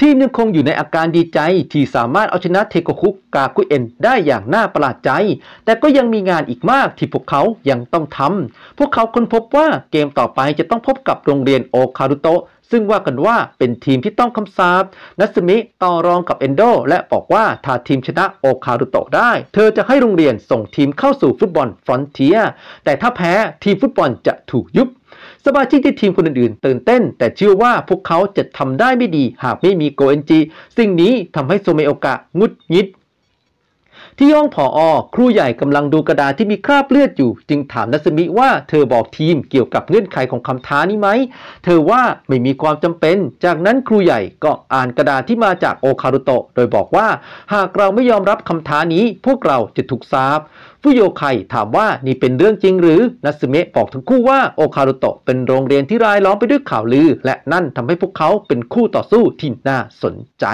ทีมยังคงอยู่ในอาการดีใจ ที่สามารถเอาชนะเทโกคุกาคุเอ็นได้อย่างน่าประหลาดใจ แต่ก็ยังมีงานอีกมากที่พวกเขายังต้องทำ พวกเขาค้นพบว่าเกมต่อไปจะต้องพบกับโรงเรียนโอคารุโตะซึ่งว่ากันว่าเป็นทีมที่ต้องคำสาปนัสมิต่อรองกับเอนโดและบอกว่าถ้าทีมชนะโอคารุโตะได้ เธอจะให้โรงเรียนส่งทีมเข้าสู่ฟุตบอลฟรอนเทีย แต่ถ้าแพ้ทีมฟุตบอลจะถูกยุบสมาชิกในทีมคนอื่นๆตื่นเต้น แต่เชื่อว่าพวกเขาจะทำได้ไม่ดีหากไม่มีโกเอนจีสิ่งนี้ทำให้โซเมโอกะ งุดงิดที่ย้องผออครูใหญ่กำลังดูกระดาษที่มีคราบเลือดอยู่ จึงถามนัสมิว่าเธอบอกทีมเกี่ยวกับเงื่อนไขของคำท้านี้ไหม เธอว่าไม่มีความจำเป็น จากนั้นครูใหญ่ก็อ่านกระดาษที่มาจากโอคารุโตโดยบอกว่า หากเราไม่ยอมรับคำท้านี้ พวกเราจะถูกสาบฟุโยไคถามว่านี่เป็นเรื่องจริงหรือนัสเมะบอกทั้งคู่ว่าโอคารุโตเป็นโรงเรียนที่รายล้อมไปด้วยข่าวลือ และนั่นทำให้พวกเขาเป็นคู่ต่อสู้ที่น่าสนใจ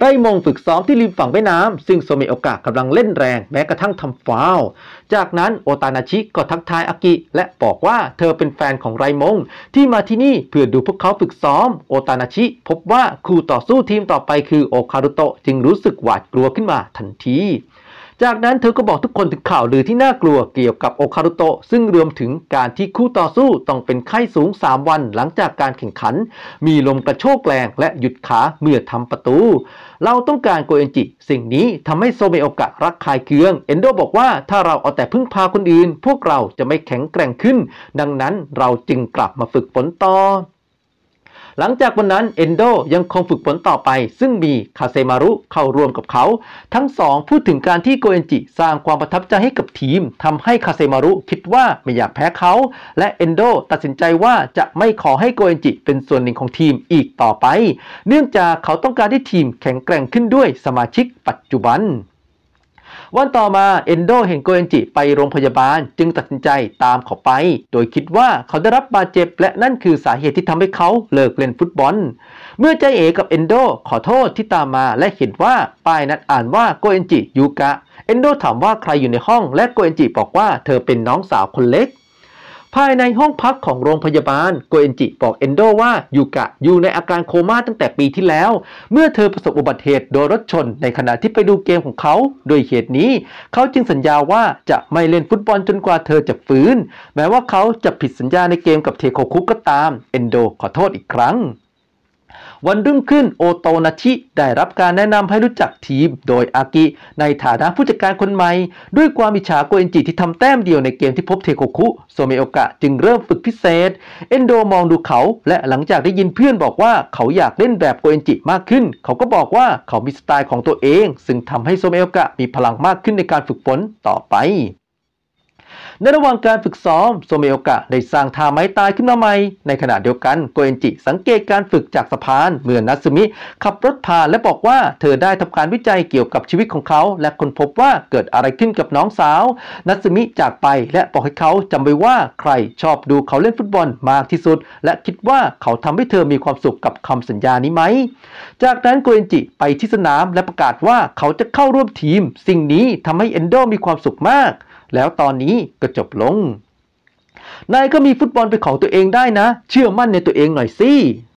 ไรมงฝึกซ้อมที่ริมฝั่งแม่น้ำซึ่งโซเมโอกะกำลังเล่นแรงแม้กระทั่งทำฟาว จากนั้นโอตานาชิก็ทักทายอากิและบอกว่าเธอเป็นแฟนของไรมง ที่มาที่นี่เพื่อดูพวกเขาฝึกซ้อม โอตานาชิพบว่า คู่ต่อสู้ทีมต่อไปคือโอคารุโตะจึงรู้สึกหวาดกลัวขึ้นมาทันทีจากนั้นเธอก็บอกทุกคนถึงข่าวลือที่น่ากลัวเกี่ยวกับโอคารุโตะซึ่งรวมถึงการที่คู่ต่อสู้ต้องเป็นไข้สูง 3 วันหลังจากการแข่งขัน มีลมกระโชกแรงและหยุดขาเมื่อทำประตู เราต้องการโกเอนจิ สิ่งนี้ทำให้โซเมโอกะรักคายเคือง เอนโดบอกว่าถ้าเราเอาแต่พึ่งพาคนอื่นพวกเราจะไม่แข็งแกร่งขึ้น ดังนั้นเราจึงกลับมาฝึกฝนต่อหลังจากวันนั้นเอนโดยังคงฝึกฝนต่อไป ซึ่งมีคาเซมารุเข้าร่วมกับเขา ทั้งสองพูดถึงการที่โกเอนจิสร้างความประทับใจให้กับทีม ทำให้คาเซมารุคิดว่าไม่อยากแพ้เขา และเอนโดตัดสินใจว่าจะไม่ขอให้โกเอนจิเป็นส่วนหนึ่งของทีมอีกต่อไป เนื่องจากเขาต้องการให้ทีมแข็งแกร่งขึ้นด้วยสมาชิกปัจจุบันวันต่อมาเอนโดเห็นโกเอนจิไปโรงพยาบาลจึงตัดสินใจตามเขาไป โดยคิดว่าเขาได้รับบาดเจ็บและนั่นคือสาเหตุที่ทำให้เขาเลิกเล่นฟุตบอล เมื่อใจเอกับเอนโดขอโทษที่ตามมาและเห็นว่าป้ายนัดอ่านว่าโกเอนจิ ยูกะเอนโดถามว่าใครอยู่ในห้องและโกเอนจิบอกว่าเธอเป็นน้องสาวคนเล็กภายในห้องพักของโรงพยาบาล โกเอนจิบอกเอนโดว่ายูกะ อยู่ในอาการโคม่าตั้งแต่ปีที่แล้ว เมื่อเธอประสบอุบัติเหตุโดยรถชนในขณะที่ไปดูเกมของเขา โดยเหตุนี้ เขาจึงสัญญาว่าจะไม่เล่นฟุตบอลจนกว่าเธอจะฟื้นแม้ว่าเขาจะผิดสัญญาในเกมกับเทโคคุกก็ตามเอนโดขอโทษอีกครั้งวันรุ่งขึ้นโอโตนาชิได้รับการแนะนำให้รู้จักทีม โดยอากิในฐานะผู้จัดการคนใหม่ ด้วยความอิจฉาโกเอนจิที่ทำแต้มเดียวในเกมที่พบเทโกคุ โซเมโอกะ จึงเริ่มฝึกพิเศษ เอนโดมองดูเขา และหลังจากได้ยินเพื่อนบอกว่าเขาอยากเล่นแบบโกเอนจิมากขึ้น เขาก็บอกว่าเขามีสไตล์ของตัวเอง ซึ่งทำให้โซเมโอกะมีพลังมากขึ้นในการฝึกฝนต่อไปในระหว่างการฝึกซ้อมโซเมโอกะ ได้สร้างท่าไม้ตายขึ้นมาใหม่ในขณะเดียวกันโกเอนจิสังเกตการฝึกจากสะพานเมื่อนัตสึมิขับรถผ่านและบอกว่าเธอได้ทำการวิจัยเกี่ยวกับชีวิตของเขา และค้นพบว่าเกิดอะไรขึ้นกับน้องสาว นัตสึมิจากไปและบอกให้เขาจำไว้ว่าใครชอบดูเขาเล่นฟุตบอลมากที่สุด และคิดว่าเขาทำให้เธอมีความสุขกับคำสัญญานี้ไหม จากนั้นโกเอนจิไปที่สนามและประกาศว่าเขาจะเข้าร่วมทีม สิ่งนี้ทำให้เอนโดมีความสุขมากแล้วตอนนี้ก็จบลง นายก็มีฟุตบอลเป็นของตัวเองได้นะ เชื่อมั่นในตัวเองหน่อยสิ